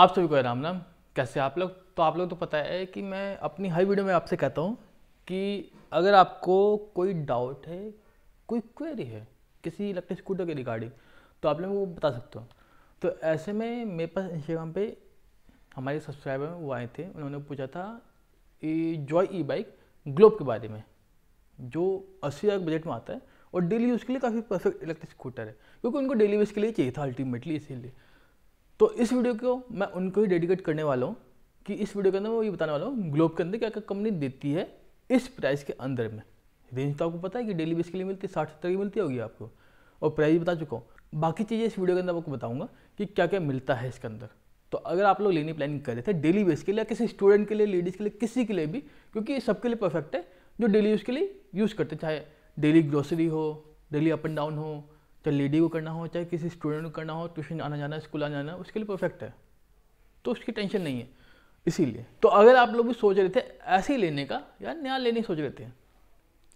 आप सभी को राम राम कैसे आप लोग तो आप लोग तो पता है कि मैं अपनी हर वीडियो में आपसे कहता हूँ कि अगर आपको कोई डाउट है कोई क्वेरी है किसी इलेक्ट्रिक स्कूटर के रिगार्डिंग तो आप लोग वो बता सकते हो तो ऐसे में मेरे पास इंस्टाग्राम पे हमारे सब्सक्राइबर वो आए थे उन्होंने पूछा था जॉय ई बाइक ग्लोब के बारे में जो अस्सी हज़ार बजट में आता है और डेली यूज़ के लिए काफ़ी परफेक्ट इलेक्ट्रिक स्कूटर है क्योंकि उनको डेली यूज़ के लिए चाहिए था अल्टीमेटली इसीलिए तो इस वीडियो को मैं उनको ही डेडिकेट करने वाला हूँ कि इस वीडियो के अंदर मैं ये बताने वाला हूँ ग्लोब के अंदर क्या क्या कंपनी देती है इस प्राइस के अंदर में रेंज तो आपको पता है कि डेली बेस के लिए मिलती है साठ सत्तर की मिलती होगी आपको और प्राइस बता चुका हूँ बाकी चीज़ें इस वीडियो के अंदर आपको बताऊँगा कि क्या क्या मिलता है इसके अंदर तो अगर आप लोग लेने प्लानिंग कर रहे थे डेली बेस के लिए किसी स्टूडेंट के लिए लेडीज़ के लिए किसी के लिए भी क्योंकि ये सबके लिए परफेक्ट है जो डेली यूज़ के लिए यूज़ करते चाहे डेली ग्रोसरी हो डेली अप एंड डाउन हो चाहे तो लेडी को करना हो चाहे किसी स्टूडेंट को करना हो ट्यूशन आना जाना स्कूल आना जाना उसके लिए परफेक्ट है तो उसकी टेंशन नहीं है इसीलिए तो अगर आप लोग भी सोच रहे थे ऐसे ही लेने का या नया लेने सोच रहे थे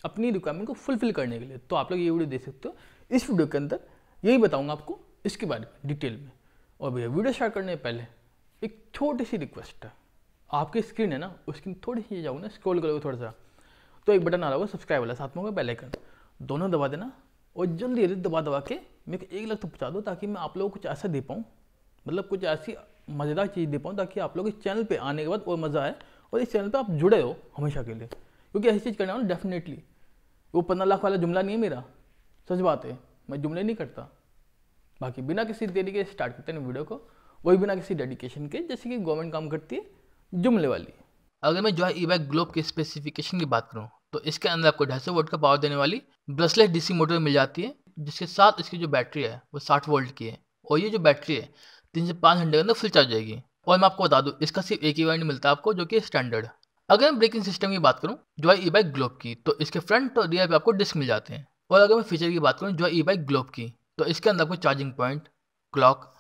अपनी रिक्वायरमेंट को फुलफिल करने के लिए तो आप लोग ये वीडियो देख सकते हो इस वीडियो के अंदर यही बताऊंगा आपको इसके बारे में डिटेल में और भैया वीडियो स्टार्ट करने पहले एक छोटी सी रिक्वेस्ट है आपकी स्क्रीन है ना उसकी थोड़ी सी जाऊँगा ना स्क्रॉल करोगे थोड़ा सा तो एक बटन आ रहा होगा सब्सक्राइब वाला साथ में होगा बेलाइकन दोनों दबा देना और जल्दी जल्दी दबा दबा के मेरे को एक लाख तो पहुँचा दो ताकि मैं आप लोगों को कुछ ऐसा दे पाऊँ मतलब कुछ ऐसी मज़ेदार चीज़ दे पाऊँ ताकि आप लोग इस चैनल पर आने के बाद और मज़ा आए और इस चैनल पर आप जुड़े हो हमेशा के लिए क्योंकि ऐसी चीज़ करने वाला डेफिनेटली वो पंद्रह लाख वाला जुमला नहीं है मेरा सच बात है मैं जुमले नहीं करता बाकी बिना किसी देरी के स्टार्ट करते हैं वीडियो को वही बिना किसी डेडिकेशन के जैसे कि गवर्नमेंट काम करती है जुमले वाली अगर मैं जो है ई बैक ग्लोब के स्पेसिफिकेशन की बात करूँ इसके अंदर आपको ढाई सौ वोल्ट का पावर देने वाली ब्रशलेस डीसी मोटर मिल जाती है जिसके साथ इसकी जो बैटरी है वो साठ वोल्ट की है और ये जो बैटरी है तीन से पाँच घंटे के अंदर फुल चार्ज जाएगी और मैं आपको बता दूँ इसका सिर्फ एक ही वाइंड मिलता है आपको जो कि स्टैंडर्ड अगर मैं ब्रेकिंग सिस्टम की बात करूँ जो है ई बाइक ग्लोब की तो इसके फ्रंट और रियर पर आपको डिस्क मिल जाते हैं और अगर मैं फीचर की बात करूँ जो है ई बाइक ग्लोब की तो इसके अंदर आपको charging point clock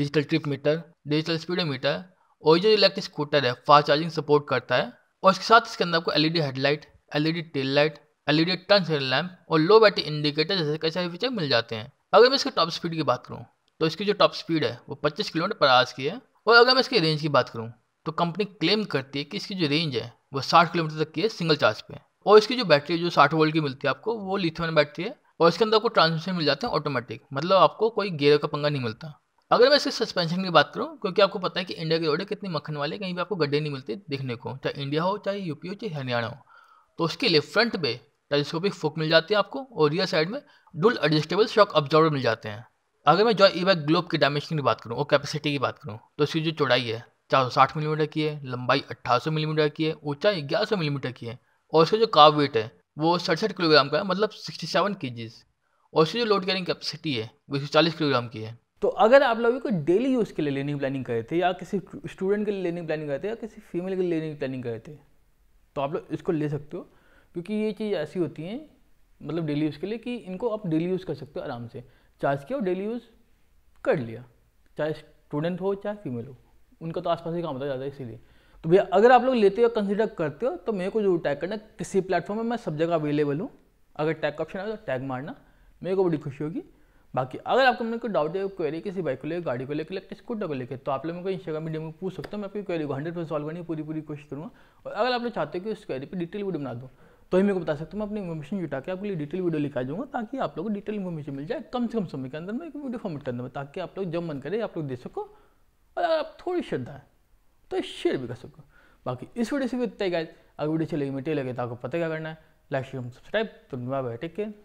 digital trip meter digital speed meter और जो इलेक्ट्रिक स्कूटर है फास्ट चार्जिंग सपोर्ट करता है और इसके साथ इसके अंदर आपको LED headlight e LED tail light LED turn cell lamp और लो बैटरी इंडिकेटर जैसे कई सारे फीचर मिल जाते हैं अगर मैं इसकी टॉप स्पीड की बात करूँ तो इसकी जो टॉप स्पीड है वो पच्चीस किलोमीटर पर आवर्स की है और अगर मैं इसकी रेंज की बात करूँ तो कंपनी क्लेम करती है कि इसकी जो रेंज है वो साठ किलोमीटर तक की है सिंगल चार्ज पे और इसकी जो बैटरी जो साठ वोल्ट की मिलती है आपको वो लिथियम बैटरी है और इसके अंदर आपको ट्रांसमिशन मिल जाते हैं ऑटोमेटिक मतलब आपको कोई गेयर का पंगा नहीं मिलता अगर मैं इसके सस्पेंशन की बात करूँ क्योंकि आपको पता है कि इंडिया की रोड कितनी मक्खन वाले कहीं भी आपको गड्ढे नहीं मिलते देखने को चाहे इंडिया हो चाहे यूपी हो चाहे हरियाणा हो तो उसके लिए फ्रंट पे टेलीस्कोपिक फुक मिल जाती है आपको और रियर साइड में डुल एडजस्टेबल शॉक ऑब्जॉर्वर मिल जाते हैं अगर मैं ई ईबैक ग्लोब की डायमेंशन की बात करूँ और कैपेसिटी की बात करूँ तो इसकी जो चौड़ाई है चार सौ साठ मिलीमीटर की है लंबाई अट्ठारह सौ मिलीमीटर की है ऊंचाई ग्यारह सौ मिलीमीटर की है और उसका जो काव वेट है वो सड़सठ किलोग्राम का है मतलब सिक्सटी सेवन के जीज और उसकी जो लोड कैरिंग कैपेसिटी है वो एक चालीस किलोग्राम की है तो अगर आप लोगों को डेली यूज़ के लिए लेने की प्लानिंग करे थे या किसी स्टूडेंट के लिए लेने की प्लानिंग करे थे या किसी फीमेल के लिए लेने की प्लानिंग करे थे तो आप लोग इसको ले सकते हो क्योंकि ये चीज़ ऐसी होती हैं मतलब डेली यूज़ के लिए कि इनको आप डेली यूज़ कर सकते हो आराम से चार्ज किया और डेली यूज़ कर लिया चाहे स्टूडेंट हो चाहे फीमेल हो उनका तो आसपास ही काम होता ज़्यादा इसीलिए तो भैया अगर आप लोग लेते हो कंसिडर करते हो तो मेरे को जरूर टैग करना किसी प्लेटफॉर्म में मैं सब जगह अवेलेबल हूँ अगर टैग का ऑप्शन आए तो टैग मारना मेरे को बड़ी खुशी होगी बाकी अगर आपको मेरे को डाउट है क्वेरी किसी बाइक को लेकर गाड़ी को लेकर लेकिन स्कूटर को लेकर तो आप लोग मेरे को इंस्टाग्राम वीडियो में पूछ सकते हो मैं आपकी क्वेरी को हंड्रेड परसेंट सॉल्व करने की पूरी पूरी कोशिश करूँगा और अगर आप लोग चाहते हो कि उस क्वेरी पर डिटेल वीडियो बना दूँ तो ही मेरे को बता सकता हूँ मैं अपनी इन्फॉर्मेशन जुटा के आपके लिए डिटेल वीडियो लिखा दूँगा जाऊँगा ताकि आप लोग को डिटेल इन्फॉर्मेशन मिल जाए कम से कम समय के अंदर मैं एक वीडियो फॉर्मेट कर दूँगा ताकि आप लोग जब मन करे आप लोग दे सको और अगर आप थोड़ी श्रद्धा है तो शेयर भी कर सको बाकी इस वीडियो से भी उतना ही गाइज अगर वीडियो चलेगी मेटे लगे तो आपको पता क्या करना है लाइक शेयर सब्सक्राइब तो बाय बाय टेक केयर